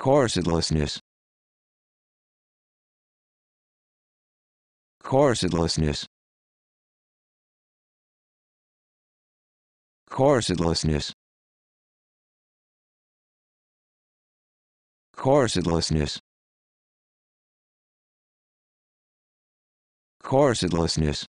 Corsetlessness. Corsetlessness. Corsetlessness. Corsetlessness. Corsetlessness.